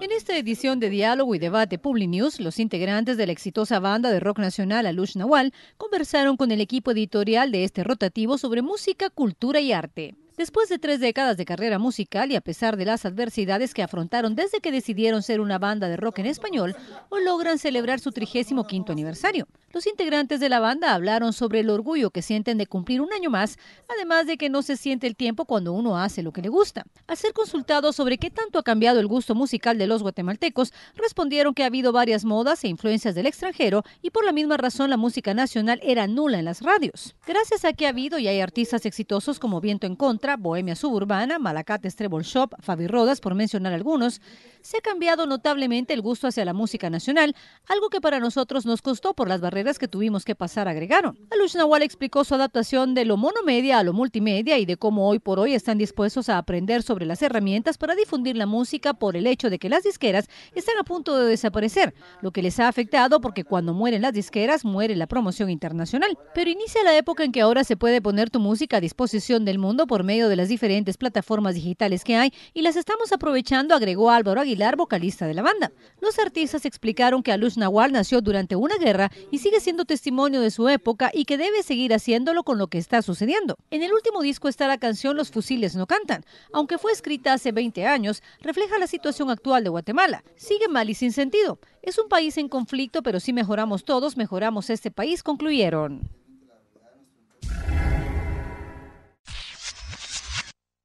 En esta edición de Diálogo y Debate Public News, los integrantes de la exitosa banda de rock nacional Alush Nawal conversaron con el equipo editorial de este rotativo sobre música, cultura y arte. Después de tres décadas de carrera musical y a pesar de las adversidades que afrontaron desde que decidieron ser una banda de rock en español, hoy logran celebrar su 35 aniversario. Los integrantes de la banda hablaron sobre el orgullo que sienten de cumplir un año más, además de que no se siente el tiempo cuando uno hace lo que le gusta. Al ser consultados sobre qué tanto ha cambiado el gusto musical de los guatemaltecos, respondieron que ha habido varias modas e influencias del extranjero y por la misma razón la música nacional era nula en las radios. Gracias a que ha habido y hay artistas exitosos como Viento en Contra, Bohemia Suburbana, Malacate Treble Shop, Fabi Rodas, por mencionar algunos, se ha cambiado notablemente el gusto hacia la música nacional, algo que para nosotros nos costó por las barreras que tuvimos que pasar, agregaron. Alush explicó su adaptación de lo monomedia a lo multimedia y de cómo hoy por hoy están dispuestos a aprender sobre las herramientas para difundir la música por el hecho de que las disqueras están a punto de desaparecer, lo que les ha afectado porque cuando mueren las disqueras muere la promoción internacional. Pero inicia la época en que ahora se puede poner tu música a disposición del mundo por medio de las diferentes plataformas digitales que hay y las estamos aprovechando, agregó Álvaro Aguilar, vocalista de la banda. Los artistas explicaron que Alush Nahual nació durante una guerra y sigue siendo testimonio de su época y que debe seguir haciéndolo con lo que está sucediendo. En el último disco está la canción Los fusiles no cantan. Aunque fue escrita hace 20 años, refleja la situación actual de Guatemala. Sigue mal y sin sentido. Es un país en conflicto, pero si mejoramos todos, mejoramos este país, concluyeron.